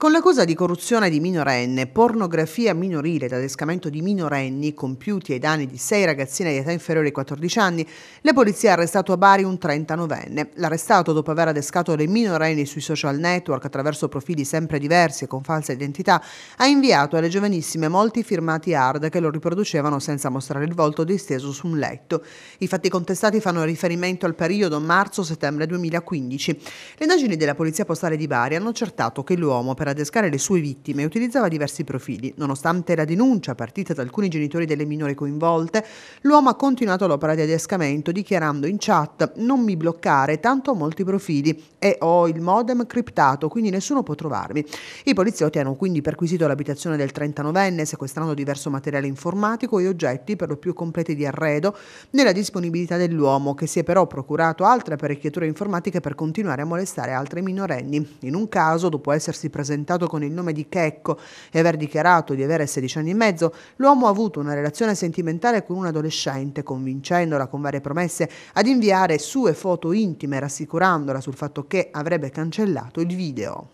Con l'accusa di corruzione di minorenne, pornografia minorile ed adescamento di minorenni compiuti ai danni di sei ragazzine di età inferiore ai 14 anni, la polizia ha arrestato a Bari un 39enne. L'arrestato, dopo aver adescato le minorenni sui social network attraverso profili sempre diversi e con falsa identità, ha inviato alle giovanissime molti firmati hard che lo riproducevano senza mostrare il volto disteso su un letto. I fatti contestati fanno riferimento al periodo marzo-settembre 2015. Le indagini della polizia postale di Bari hanno accertato che l'uomo, per adescare le sue vittime utilizzava diversi profili. Nonostante la denuncia partita da alcuni genitori delle minori coinvolte, l'uomo ha continuato l'opera di adescamento dichiarando in chat non mi bloccare, tanto ho molti profili e ho il modem criptato, quindi nessuno può trovarmi. I poliziotti hanno quindi perquisito l'abitazione del 39enne, sequestrando diverso materiale informatico e oggetti per lo più completi di arredo, nella disponibilità dell'uomo, che si è però procurato altre apparecchiature informatiche per continuare a molestare altri minorenni. In un caso, dopo essersi presentato presentato con il nome di Checco e aver dichiarato di avere 16 anni e mezzo, l'uomo ha avuto una relazione sentimentale con un adolescente, convincendola con varie promesse ad inviare sue foto intime, rassicurandola sul fatto che avrebbe cancellato il video.